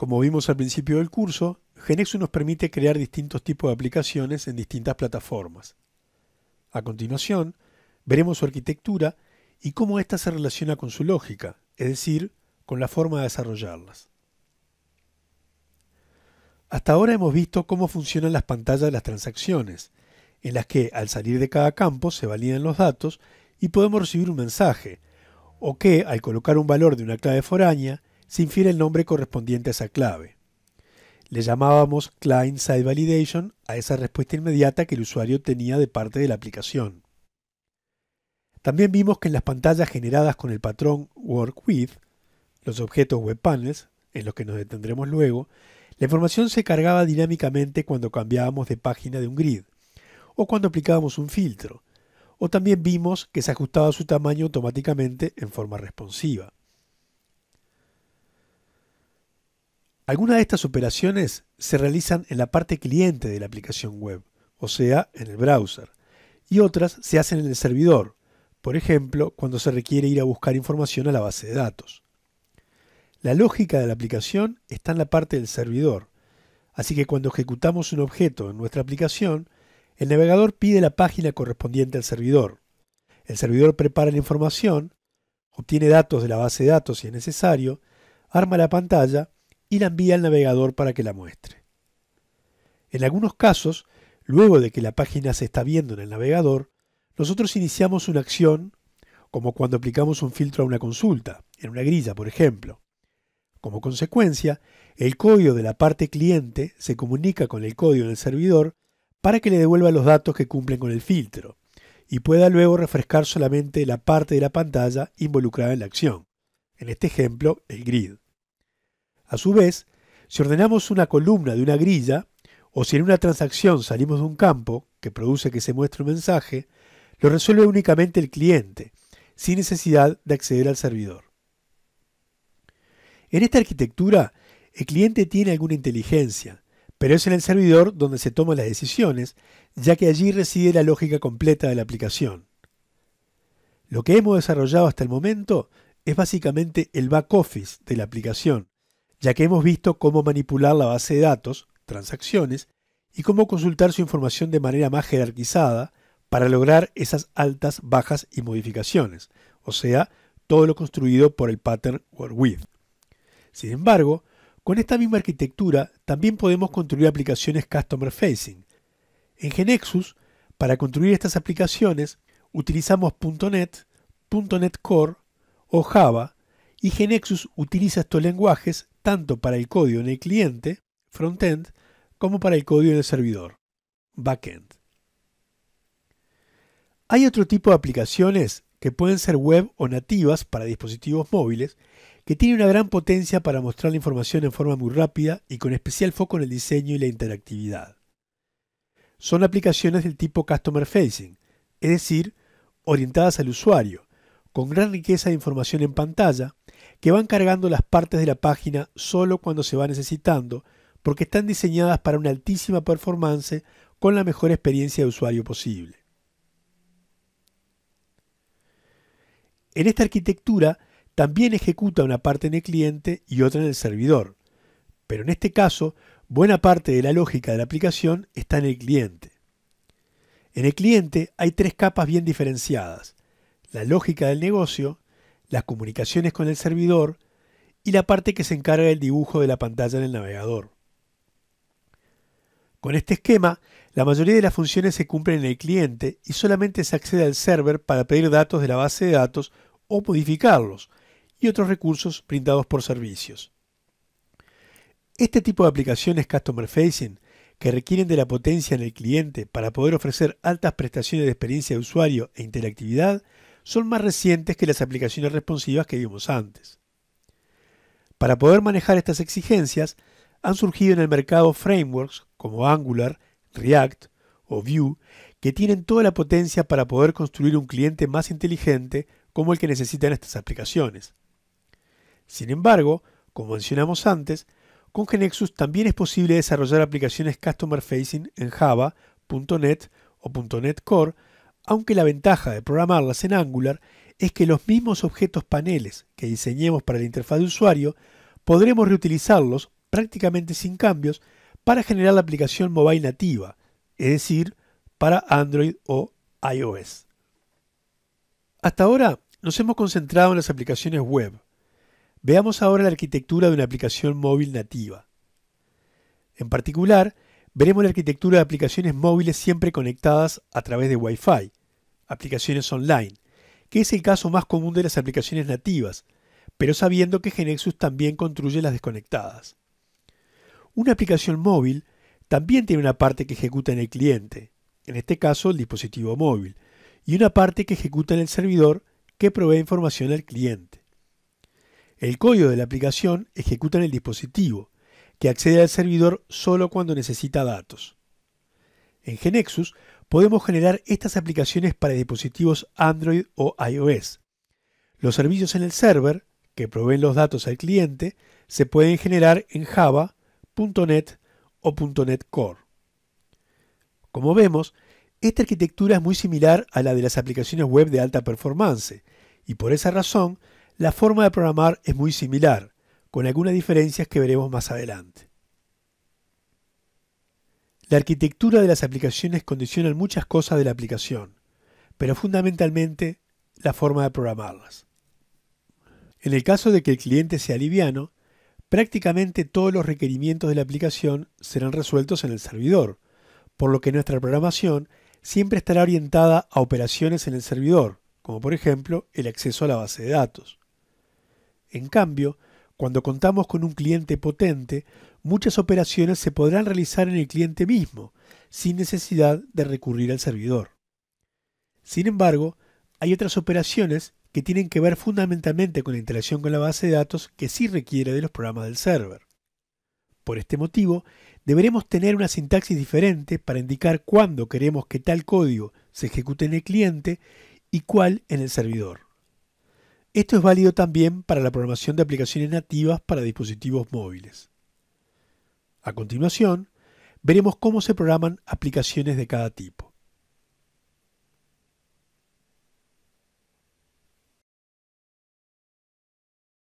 Como vimos al principio del curso, Genexus nos permite crear distintos tipos de aplicaciones en distintas plataformas. A continuación, veremos su arquitectura y cómo ésta se relaciona con su lógica, es decir, con la forma de desarrollarlas. Hasta ahora hemos visto cómo funcionan las pantallas de las transacciones, en las que al salir de cada campo se validan los datos y podemos recibir un mensaje, o que al colocar un valor de una clave foránea, se infiere el nombre correspondiente a esa clave. Le llamábamos client-side validation a esa respuesta inmediata que el usuario tenía de parte de la aplicación. También vimos que en las pantallas generadas con el patrón Work With, los objetos web panels, en los que nos detendremos luego, la información se cargaba dinámicamente cuando cambiábamos de página de un grid, o cuando aplicábamos un filtro, o también vimos que se ajustaba su tamaño automáticamente en forma responsiva. Algunas de estas operaciones se realizan en la parte cliente de la aplicación web, o sea, en el browser, y otras se hacen en el servidor, por ejemplo, cuando se requiere ir a buscar información a la base de datos. La lógica de la aplicación está en la parte del servidor, así que cuando ejecutamos un objeto en nuestra aplicación, el navegador pide la página correspondiente al servidor. El servidor prepara la información, obtiene datos de la base de datos si es necesario, arma la pantalla y la envía al navegador para que la muestre. En algunos casos, luego de que la página se está viendo en el navegador, nosotros iniciamos una acción como cuando aplicamos un filtro a una consulta, en una grilla, por ejemplo. Como consecuencia, el código de la parte cliente se comunica con el código del servidor para que le devuelva los datos que cumplen con el filtro y pueda luego refrescar solamente la parte de la pantalla involucrada en la acción, en este ejemplo, el grid. A su vez, si ordenamos una columna de una grilla, o si en una transacción salimos de un campo que produce que se muestre un mensaje, lo resuelve únicamente el cliente, sin necesidad de acceder al servidor. En esta arquitectura, el cliente tiene alguna inteligencia, pero es en el servidor donde se toman las decisiones, ya que allí reside la lógica completa de la aplicación. Lo que hemos desarrollado hasta el momento es básicamente el back office de la aplicación, ya que hemos visto cómo manipular la base de datos, transacciones, y cómo consultar su información de manera más jerarquizada para lograr esas altas, bajas y modificaciones, o sea, todo lo construido por el pattern word With. Sin embargo, con esta misma arquitectura también podemos construir aplicaciones customer facing. En Genexus, para construir estas aplicaciones, utilizamos .NET, .NET Core o Java, y Genexus utiliza estos lenguajes tanto para el código en el cliente, frontend, como para el código en el servidor, backend. Hay otro tipo de aplicaciones que pueden ser web o nativas para dispositivos móviles, que tienen una gran potencia para mostrar la información en forma muy rápida y con especial foco en el diseño y la interactividad. Son aplicaciones del tipo Customer Facing, es decir, orientadas al usuario, con gran riqueza de información en pantalla que van cargando las partes de la página solo cuando se va necesitando, porque están diseñadas para una altísima performance con la mejor experiencia de usuario posible. En esta arquitectura también ejecuta una parte en el cliente y otra en el servidor, pero en este caso buena parte de la lógica de la aplicación está en el cliente. En el cliente hay tres capas bien diferenciadas, la lógica del negocio, las comunicaciones con el servidor y la parte que se encarga del dibujo de la pantalla en el navegador. Con este esquema, la mayoría de las funciones se cumplen en el cliente y solamente se accede al server para pedir datos de la base de datos o modificarlos y otros recursos brindados por servicios. Este tipo de aplicaciones customer facing que requieren de la potencia en el cliente para poder ofrecer altas prestaciones de experiencia de usuario e interactividad son más recientes que las aplicaciones responsivas que vimos antes. Para poder manejar estas exigencias, han surgido en el mercado frameworks como Angular, React o Vue que tienen toda la potencia para poder construir un cliente más inteligente como el que necesitan estas aplicaciones. Sin embargo, como mencionamos antes, con Genexus también es posible desarrollar aplicaciones customer facing en Java, .NET o .NET Core aunque la ventaja de programarlas en Angular es que los mismos objetos paneles que diseñemos para la interfaz de usuario podremos reutilizarlos prácticamente sin cambios para generar la aplicación mobile nativa, es decir, para Android o iOS. Hasta ahora nos hemos concentrado en las aplicaciones web. Veamos ahora la arquitectura de una aplicación móvil nativa. En particular, Veremos la arquitectura de aplicaciones móviles siempre conectadas a través de Wi-Fi, aplicaciones online, que es el caso más común de las aplicaciones nativas, pero sabiendo que Genexus también construye las desconectadas. Una aplicación móvil también tiene una parte que ejecuta en el cliente, en este caso el dispositivo móvil, y una parte que ejecuta en el servidor que provee información al cliente. El código de la aplicación ejecuta en el dispositivo, que accede al servidor solo cuando necesita datos. En Genexus podemos generar estas aplicaciones para dispositivos Android o iOS. Los servicios en el server, que proveen los datos al cliente, se pueden generar en Java, .NET o .NET Core. Como vemos, esta arquitectura es muy similar a la de las aplicaciones web de alta performance, y por esa razón, la forma de programar es muy similar, con algunas diferencias que veremos más adelante. La arquitectura de las aplicaciones condiciona muchas cosas de la aplicación, pero fundamentalmente la forma de programarlas. En el caso de que el cliente sea liviano, prácticamente todos los requerimientos de la aplicación serán resueltos en el servidor, por lo que nuestra programación siempre estará orientada a operaciones en el servidor, como por ejemplo el acceso a la base de datos. En cambio, cuando contamos con un cliente potente, muchas operaciones se podrán realizar en el cliente mismo, sin necesidad de recurrir al servidor. Sin embargo, hay otras operaciones que tienen que ver fundamentalmente con la interacción con la base de datos que sí requiere de los programas del server. Por este motivo, deberemos tener una sintaxis diferente para indicar cuándo queremos que tal código se ejecute en el cliente y cuál en el servidor. Esto es válido también para la programación de aplicaciones nativas para dispositivos móviles. A continuación, veremos cómo se programan aplicaciones de cada tipo.